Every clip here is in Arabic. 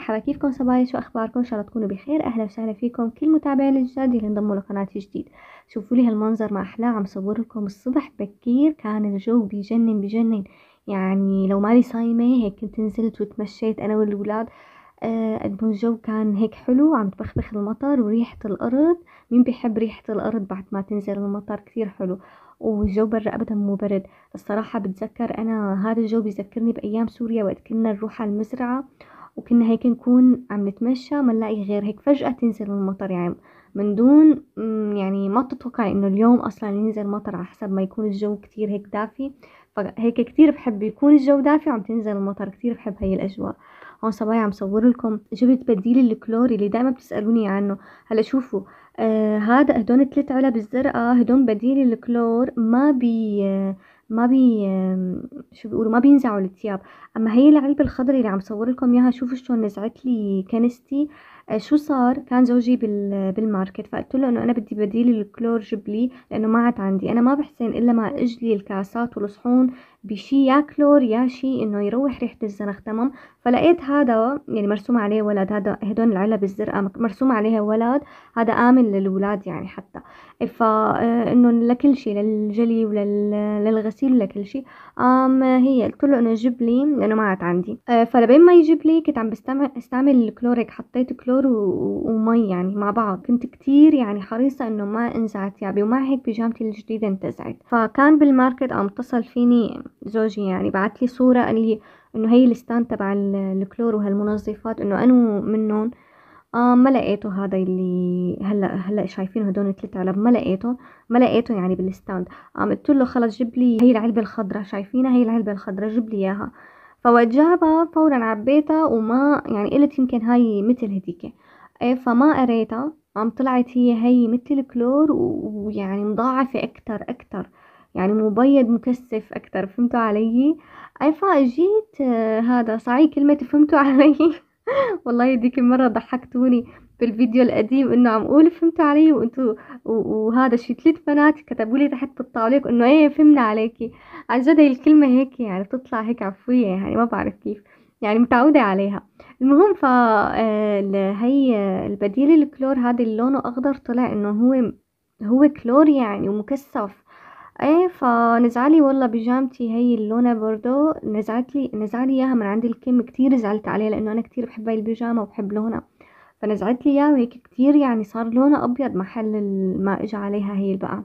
مرحبا كيفكم صبايا شو اخباركم ان شاء الله تكونوا بخير اهلا وسهلا فيكم كل متابعين الجداد اللي انضموا لقناتي جديد شوفوا لي هالمنظر ما احلاه عم صور لكم الصبح بكير كان الجو بجنن بجنن يعني لو مالي صايمه هيك كنت نزلت وتمشيت انا والولاد آه، قد آه الجو كان هيك حلو عم تبخبخ المطر وريحة الأرض مين بيحب ريحة الأرض بعد ما تنزل المطر كثير حلو والجو برا أبدا مو برد الصراحة بتذكر أنا هذا الجو بيذكرني بأيام سوريا وقت كنا نروح على المزرعة وكنا هيك نكون عم نتمشى ما نلاقي غير هيك فجأة تنزل المطر يعني من دون يعني ما تتوقع انه اليوم اصلا ينزل مطر على حسب ما يكون الجو كتير هيك دافي فهيك كتير بحب يكون الجو دافي وعم تنزل المطر كتير بحب هاي الاجواء هون صبايا عم صور لكم جبت بديل الكلور اللي دائما بتسالوني عنه هلا شوفوا آه هذا هدول ثلاث علب الزرقاء هدول بديل الكلور ما بي آه ما بي شو بيقولوا ما بينزعوا الثياب اما هي العلبه الخضراء اللي عم صور لكم اياها شوفوا شلون نزعت لي كنستي آه، شو صار كان زوجي بالماركت فقلت له انه انا بدي بديل الكلور جيب لي لانه ما عاد عندي انا ما بحسن الا ما اجلي الكاسات والصحون بشي يا كلور يا شي انه يروح ريحه الزنخ تمام فلقيت هذا يعني مرسوم عليه ولد هذا هدول العلب الزرقاء مرسوم عليها ولد هذا امن للولاد يعني حتى آه، انه لكل شيء للجلي وللغسيل ولكل شيء ام هي قلت له انه جيب لي لانه ما عاد عندي آه، فلبين ما يجيب لي كنت عم بستعمل الكلوريك حطيت كلور خضار ومي يعني مع بعض كنت كتير يعني حريصة انه ما انزع ثيابي يعني، ومع هيك بيجامتي الجديدة انتزعت فكان بالماركت قام اتصل فيني زوجي يعني بعت لي صورة قال لي انه هي الستان تبع الكلور وهالمنظفات انه انو منهم آه ما لقيته هذا اللي هلا هلا شايفينه هدول الثلاث علب ما لقيته ما لقيته يعني بالستاند قام قلت له خلص جيب لي هي العلبه الخضراء شايفينها هي العلبه الخضراء جيب لي اياها فوجابها فورا عبيتها وما يعني قلت يمكن هاي مثل هديك إيه، فما قريتها عم طلعت هي هي مثل الكلور ويعني مضاعفة اكتر اكتر يعني مبيض مكثف اكتر فهمتوا علي اي فاجيت آه، هذا صعي كلمة فهمتوا علي والله هديك المرة ضحكتوني بالفيديو القديم انه عم قول فهمت علي وانتو وهذا شي ثلاث بنات كتبوا لي تحت التعليق انه ايه فهمنا عليكي عن جد هي الكلمه هيك يعني بتطلع هيك عفويه يعني ما بعرف كيف يعني متعودة عليها المهم ف آه، هي البديل الكلور هذا اللي لونه اخضر طلع انه هو هو كلور يعني ومكثف ايه فنزعلي والله بيجامتي هي اللونة بردو نزعت لي نزعلي اياها من عند الكم كتير زعلت عليها لانه انا كتير بحب هاي البيجامة وبحب لونها فنزعت لي اياه يعني وهيك كتير يعني صار لونه ابيض محل ما اجى عليها هي البقع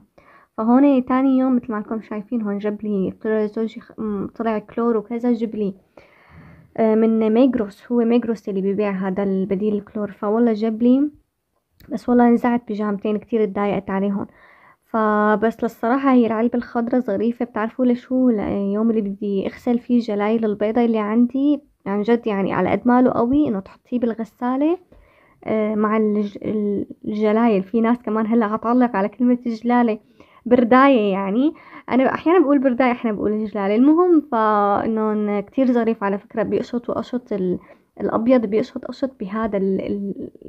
فهون تاني يوم مثل ما لكم شايفين هون جاب لي طلع زوجي طلع كلور وكذا جاب لي آه، من ميجروس هو ميجروس اللي بيبيع هذا البديل الكلور فوالله جاب لي بس والله نزعت بجامتين كتير اتضايقت عليهم فبس للصراحة هي العلبة الخضرة ظريفة بتعرفوا لشو اليوم اللي بدي اغسل فيه جلايل البيضة اللي عندي عن جد يعني على قد ماله قوي انه تحطيه بالغسالة آه، مع الجلايل في ناس كمان هلا غطلق على كلمة جلالة برداية يعني أنا أحيانا بقول برداية أحيانا بقول جلالة المهم فإنهم كتير ظريف على فكرة بيقشط وقشط الأبيض بيقشط قشط بهذا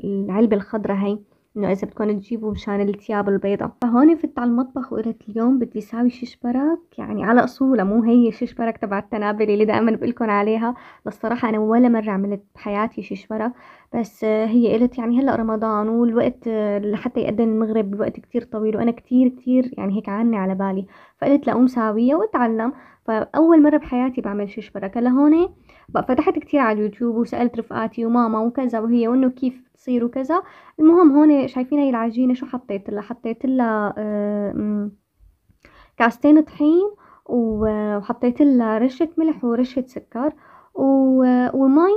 العلبة الخضرة هي انه اذا بدكم تجيبوا مشان الثياب البيضة فهون فت على المطبخ وقلت اليوم بدي ساوي شيش برك يعني على اصولها مو هي شيش برك تبع التنابل اللي دائما بقلكم عليها صراحة انا ولا مرة عملت بحياتي شيش برك بس هي قلت يعني هلا رمضان والوقت لحتى يقدم المغرب الوقت كتير طويل وانا كتير كتير يعني هيك عني على بالي فقلت لاقوم ساويها واتعلم فاول مرة بحياتي بعمل شيش برك لهون فتحت كتير على اليوتيوب وسألت رفقاتي وماما وكذا وهي وانه كيف تصير وكذا المهم هون شايفين هي العجينة شو حطيت لها حطيت لها آه، كاستين طحين وحطيت لها رشة ملح ورشة سكر ومي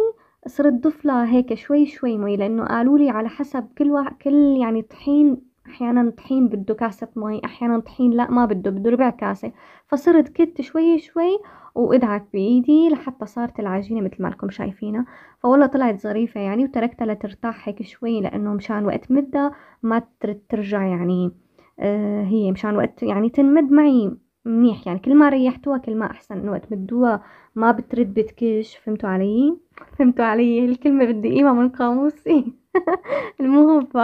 صرت ضفلة هيك شوي شوي مي لانه قالوا لي على حسب كل واحد كل يعني طحين احيانا طحين بده كاسة مي احيانا طحين لا ما بده بده ربع كاسة فصرت كت شوي شوي وادعك بايدي لحتى صارت العجينة مثل ما لكم شايفينها فوالله طلعت ظريفة يعني وتركتها لترتاح هيك شوي لانه مشان وقت مدة ما ترجع يعني آه هي مشان وقت يعني تنمد معي منيح يعني كل ما ريحتوها كل ما احسن انه وقت مدوها ما بترد بتكش فهمتوا علي فهمتوا علي الكلمة بدي قيمة من قاموسي المهم ف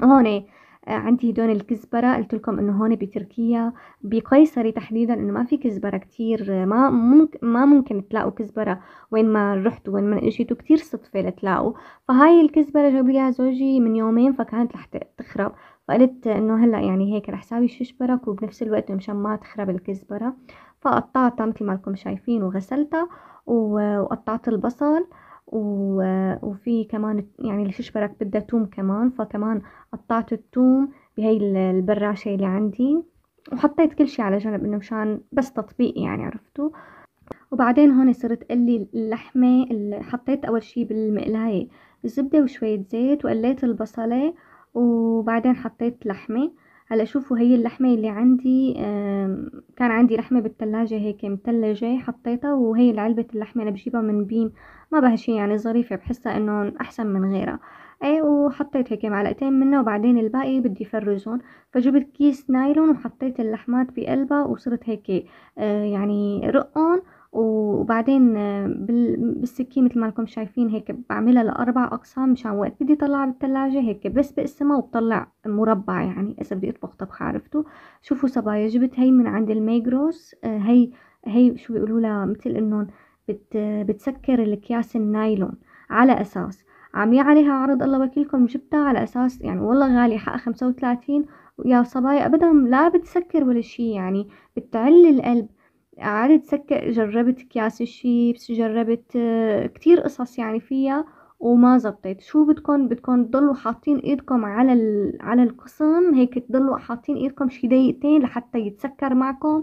هون آه، عندي هدول الكزبرة قلت لكم انه هون بتركيا بقيصري تحديدا انه ما في كزبرة كتير ما ممكن ما ممكن تلاقوا كزبرة وين ما رحتوا وين ما اجيتوا كتير صدفة لتلاقوا فهاي الكزبرة جاب لي زوجي من يومين فكانت رح تخرب فقلت انه هلا يعني هيك رح ساوي ششبرك وبنفس الوقت مشان ما تخرب الكزبرة فقطعتها مثل ما لكم شايفين وغسلتها وقطعت البصل وفي كمان يعني الششبرك بدها توم كمان فكمان قطعت التوم بهي البراشة اللي عندي وحطيت كل شي على جنب انه مشان بس تطبيق يعني عرفتوا وبعدين هون صرت قلي اللحمة اللي حطيت اول شي بالمقلاية زبدة وشوية زيت وقليت البصلة وبعدين حطيت لحمة هلا شوفوا هي اللحمة اللي عندي كان عندي لحمة بالثلاجة هيك متلجة حطيتها وهي علبة اللحمة انا بجيبها من بيم ما بها شي يعني ظريفة بحسها انه احسن من غيرها اي وحطيت هيك معلقتين منها وبعدين الباقي بدي فرزهم فجبت كيس نايلون وحطيت اللحمات بقلبها وصرت هيك آه، يعني رقهم وبعدين آه، بالسكين مثل ما لكم شايفين هيك بعملها لأربع أقسام مشان وقت بدي أطلعها بالثلاجة هيك بس بقسمها وبطلع مربع يعني إذا بدي أطبخ طبخة عرفتوا شوفوا صبايا جبت هي من عند الميجروس آه، هي هي شو بيقولوا لها مثل إنهم بت بتسكر الأكياس النايلون على أساس عاملين عليها عرض الله وكيلكم جبتها على أساس يعني والله غالية حقها 35 ويا يا صبايا أبدا لا بتسكر ولا شيء يعني بتعل القلب قعدت سكة جربت أكياس الشيبس جربت آه، كتير قصص يعني فيها وما زبطت شو بدكم بدكم تضلوا حاطين ايدكم على على القسم هيك تضلوا حاطين ايدكم شي دقيقتين لحتى يتسكر معكم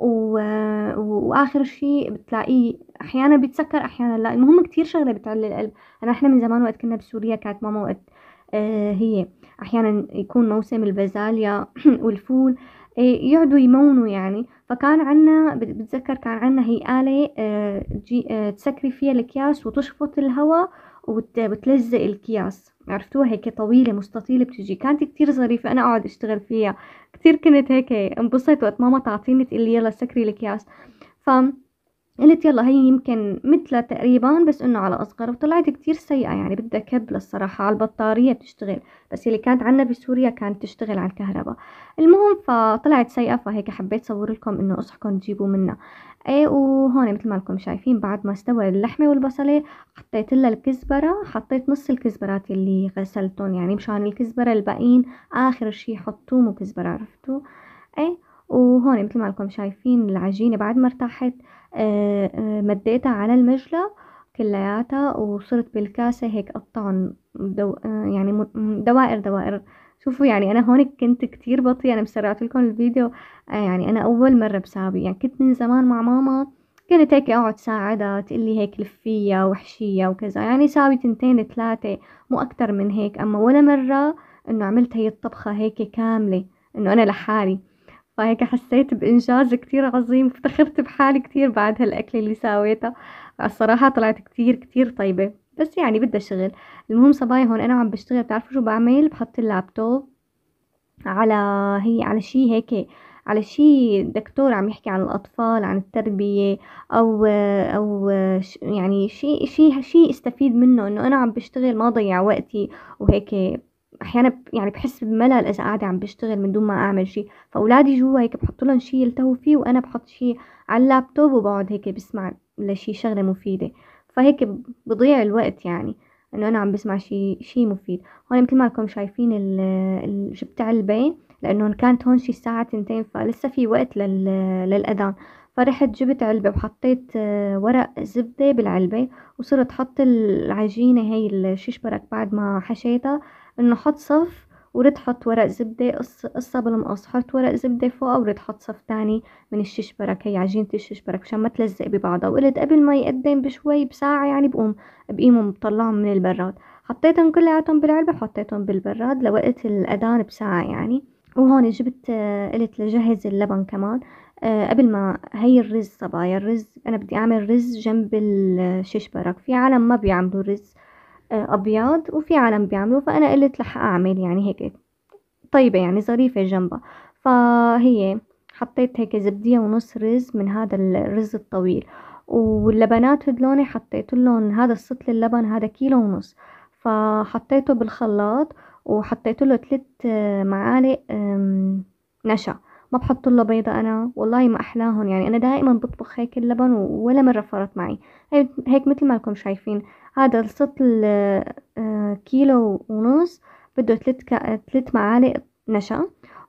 و... آه، واخر شيء بتلاقيه احيانا بيتسكر احيانا لا المهم كتير شغله بتعلي القلب انا احنا من زمان وقت كنا بسوريا كانت ماما وقت آه هي احيانا يكون موسم البازاليا والفول آه، يقعدوا يمونوا يعني فكان عنا بتذكر كان عنا هي آه، آلة تسكري فيها الأكياس وتشفط الهواء وتلزق الأكياس عرفتوها هيك طويلة مستطيلة بتجي كانت كتير ظريفة أنا أقعد أشتغل فيها كتير كنت هيك انبسطت وقت ماما تعطيني تقلي يلا سكري الأكياس ف قلت يلا هي يمكن مثلها تقريبا بس انه على اصغر وطلعت كتير سيئة يعني بدها كبلة الصراحة على البطارية بتشتغل بس اللي كانت عنا بسوريا كانت تشتغل على الكهرباء المهم فطلعت سيئة فهيك حبيت صور لكم انه اصحكم تجيبوا منها ايه وهون مثل ما لكم شايفين بعد ما استوى اللحمة والبصلة حطيت لها الكزبرة حطيت نص الكزبرات اللي غسلتهم يعني مشان الكزبرة الباقيين اخر شي حطوهم وكزبرة عرفتوا ايه وهون مثل ما لكم شايفين العجينة بعد ما ارتاحت آه، آه، مديتها على المجلة كلياتها وصرت بالكاسة هيك قطعن دو آه، يعني دوائر دوائر شوفوا يعني انا هون كنت كتير بطيئة انا مسرعت لكم الفيديو يعني انا اول مرة بساوي يعني كنت من زمان مع ماما كانت هيك اقعد ساعدها تقلي هيك لفية وحشية وكذا يعني ساوي تنتين ثلاثة مو اكتر من هيك اما ولا مرة انه عملت هي الطبخة هيك كاملة انه انا لحالي فهيك حسيت بإنجاز كتير عظيم افتخرت بحالي كتير بعد هالأكلة اللي ساويتها الصراحة طلعت كتير كتير طيبة بس يعني بدها شغل المهم صبايا هون أنا عم بشتغل بتعرفوا شو بعمل بحط اللابتوب على هي على شي هيك على شي دكتور عم يحكي عن الأطفال عن التربية أو أو يعني شي شي شي استفيد منه إنه أنا عم بشتغل ما ضيع وقتي وهيك احيانا يعني بحس بملل اذا قاعده عم بشتغل من دون ما اعمل شيء فاولادي جوا هيك بحط لهم شيء يلتهوا فيه وانا بحط شيء على اللابتوب وبقعد هيك بسمع لشيء شغله مفيده فهيك بضيع الوقت يعني انه انا عم بسمع شيء شيء مفيد هون مثل ما لكم شايفين جبت علبه لانه كانت هون شي الساعه تنتين فلسه في وقت لل... للاذان فرحت جبت علبة وحطيت آه، ورق زبدة بالعلبة وصرت حط العجينة هاي الشيشبرك بعد ما حشيتها حط صف ورد حط ورق زبدة قصة بالمقص حط ورق زبدة فوقها ورد حط صف تاني من الششبرك هي عجينة الششبرك مشان ما تلزق ببعضها وقلت قبل ما يقدم بشوي بساعة يعني بقوم بقيمهم بطلعهم من البراد حطيتهم كلياتهم بالعلبة وحطيتهم بالبراد لوقت الأذان بساعة يعني وهون جبت قلت لجهز اللبن كمان آه، قبل ما هي الرز صبايا الرز أنا بدي أعمل رز جنب الششبرك في عالم ما بيعملوا رز آه، أبيض وفي عالم بيعملوا فأنا قلت رح أعمل يعني هيك طيبة يعني ظريفة جنبها فهي حطيت هيك زبدية ونص رز من هذا الرز الطويل واللبنات هدلوني حطيت لهم هذا السطل اللبن هذا كيلو ونص فحطيته بالخلاط وحطيت له ثلاث آه، معالق نشا ما بحط له بيضة أنا والله ما أحلاهم يعني أنا دائما بطبخ هيك اللبن ولا مرة فرط معي هيك مثل ما لكم شايفين هذا السطل آه، كيلو ونص بده تلت, كا... تلت معالق نشا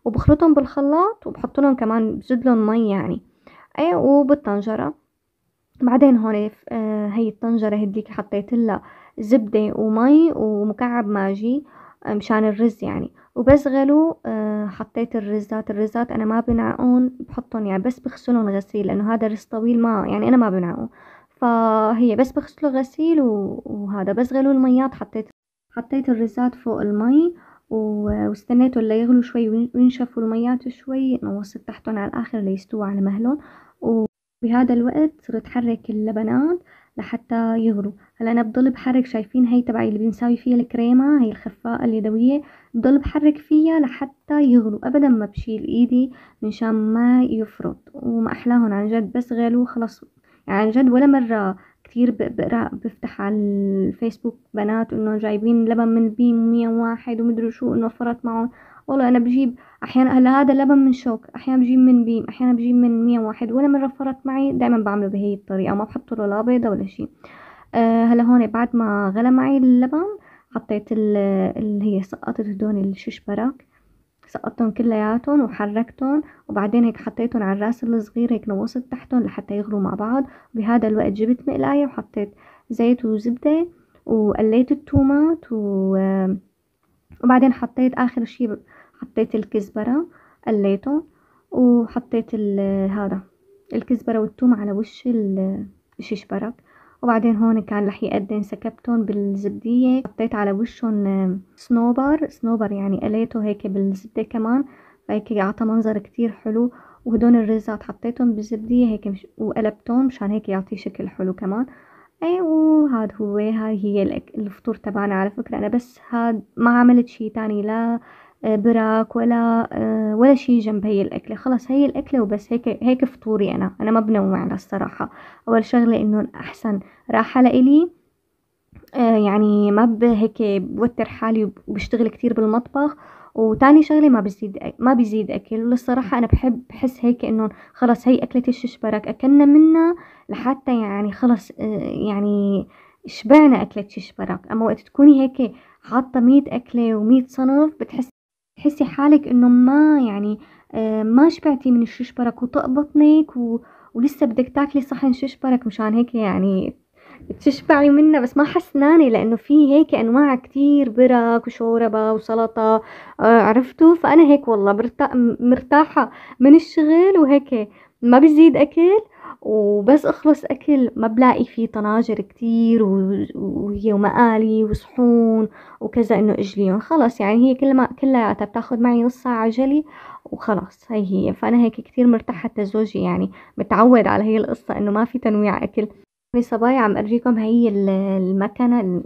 وبخلطهم بالخلاط وبحط لهم كمان بزيد لهم مي يعني اي وبالطنجرة بعدين هون آه هي الطنجرة هديك حطيت لها زبدة ومي ومكعب ماجي مشان الرز يعني وبشغله آه، حطيت الرزات الرزات انا ما بنعقون بحطهم يعني بس بغسلهم غسيل لانه هذا رز طويل ما يعني انا ما بنعقون فهي بس بغسله غسيل وهذا بس غلو الميات حطيت حطيت الرزات فوق المي واستنيته ليغلوا شوي وينشفوا الميات شوي نوصت تحتهم على الاخر ليستووا على مهلهم وبهذا الوقت صرت حرك اللبنات لحتى يغروا هلا انا بضل بحرك شايفين هي تبعي اللي بنساوي فيها الكريمه هي الخفاقه اليدويه بضل بحرك فيها لحتى يغلوا ابدا ما بشيل ايدي منشان ما يفرط وما احلاهم عن جد بس غلو خلص يعني عن جد ولا مره كثير بقرا بفتح على الفيسبوك بنات انه جايبين لبن من بي 101 ومدري شو انه فرط معهم والله انا بجيب احيانا هلا هذا لبن من شوك احيانا بجيب من بيم احيانا بجيب من مية واحد مرة رفرت معي دائما بعمله بهي الطريقه ما بحط له لا بيضه ولا شيء أه هلا هون بعد ما غلى معي اللبن حطيت اللي هي سقطت هدول الششبرك برك سقطتهم كلياتهم وحركتهم وبعدين هيك حطيتهم على الراس الصغير هيك نوصت تحتهم لحتى يغلوا مع بعض بهذا الوقت جبت مقلاية وحطيت زيت وزبدة وقليت التومات و... وبعدين حطيت آخر شي حطيت الكزبرة قليته وحطيت هذا الكزبرة والثوم على وش الشيش برك وبعدين هون كان رح يقدم سكبتهم بالزبدية حطيت على وشهم صنوبر صنوبر يعني قليته هيك بالزبدة كمان فهيك عطى منظر كتير حلو وهدون الرزات حطيتهم بالزبدية هيك مش وقلبتهم مشان هيك يعطي شكل حلو كمان اي وهاد هو هاي هي الفطور تبعنا على فكرة انا بس هاد ما عملت شي تاني لا براك ولا آه، ولا شيء جنب هي الأكلة خلاص هي الأكلة وبس هيك هيك فطوري أنا أنا ما بنوع الصراحة أول شغلة إنه أحسن راحة لإلي آه، يعني ما هيك بوتر حالي وبشتغل كتير بالمطبخ وتاني شغله ما بزيد ما بزيد اكل وللصراحه انا بحب بحس هيك انه خلص هي اكله الششبرك اكلنا منها لحتى يعني خلص آه، يعني شبعنا اكله ششبرك اما وقت تكوني هيك حاطه مية اكله ومية صنف بتحس تحسي حالك انه ما يعني آه، ما شبعتي من الششبرك وطق بطنك و... ولسه بدك تاكلي صحن ششبرك مشان هيك يعني تشبعي منه بس ما حسناني لانه في هيك انواع كتير برك وشوربه وسلطه آه، عرفتوا فانا هيك والله مرتاحه من الشغل وهيك ما بزيد اكل وبس أخلص أكل ما بلاقي في طناجر كتير وهي ومقالي وصحون وكذا إنه أجليهم خلص يعني هي كل ما كلياتها بتاخد معي نص ساعة جلي وخلاص هي هي فأنا هيك كتير مرتاحة حتى زوجي يعني متعود على هي القصة إنه ما في تنويع أكل يا يعني صبايا عم اريكم هي المكنة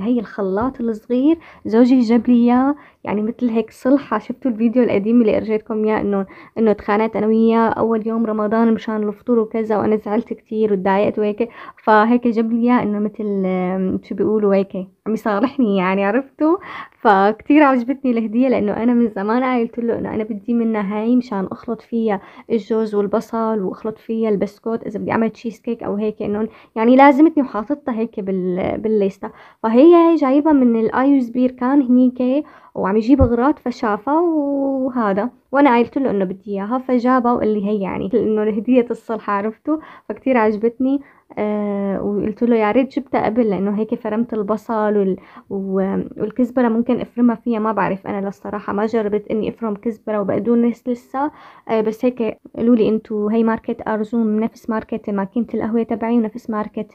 هي الخلاط الصغير زوجي جاب لي إياه يعني مثل هيك صلحة شفتوا الفيديو القديم اللي أرجيتكم إياه إنه إنه تخانقت أنا وياه أول يوم رمضان مشان الفطور وكذا وأنا زعلت كتير وتضايقت وهيك فهيك جاب لي إياه إنه مثل شو بيقولوا هيك عم يصالحني يعني عرفتوا فكتير عجبتني الهدية لأنه أنا من زمان قايلت له إنه أنا بدي منها هاي مشان أخلط فيها الجوز والبصل وأخلط فيها البسكوت إذا بدي أعمل تشيز كيك أو هيك إنه يعني لازمتني وحاططها هيك بال بالليستة فهي هي جايبها من الايوز بير كان هنيك وعم عم يعني يجيب غراض فشافه وهذا وانا قلت له انه بدي اياها فجابها وقال لي هي يعني لانه هديه الصلح عرفته فكتير عجبتني آه وقلت له يا ريت جبتها قبل لانه هيك فرمت البصل وال... والكزبره ممكن افرمها فيها ما بعرف انا للصراحه ما جربت اني افرم كزبره وبقدونس لسه آه بس هيك قالوا لي انتو هي ماركه ارزون نفس ماركه ماكينه القهوه تبعي ونفس ماركه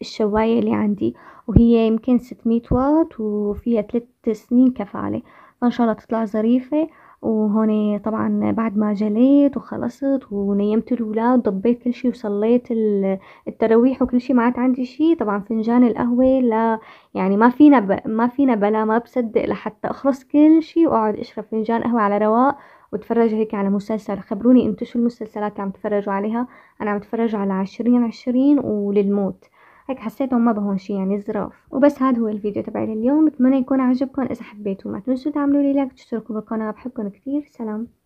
الشوايه اللي عندي وهي يمكن 600 واط وفيها 3 سنين كفاله فان شاء الله تطلع ظريفه وهوني طبعا بعد ما جليت وخلصت ونيمت الولاد وضبيت كل شي وصليت التراويح وكل شي ما عاد عندي شي طبعا فنجان القهوة لا يعني ما فينا ب... ما فينا بلا ما بصدق لحتى اخلص كل شي واقعد اشرب فنجان قهوة على رواق واتفرج هيك على مسلسل خبروني انتو شو المسلسلات اللي عم تفرجوا عليها انا عم اتفرج على عشرين عشرين وللموت هيك حسيتهم ما بهون شي يعني زراف وبس هذا هو الفيديو تبعي لليوم بتمنى يكون عجبكم اذا حبيتوا ما تنسوا تعملوا لي لايك تشتركوا بالقناه بحبكم كتير سلام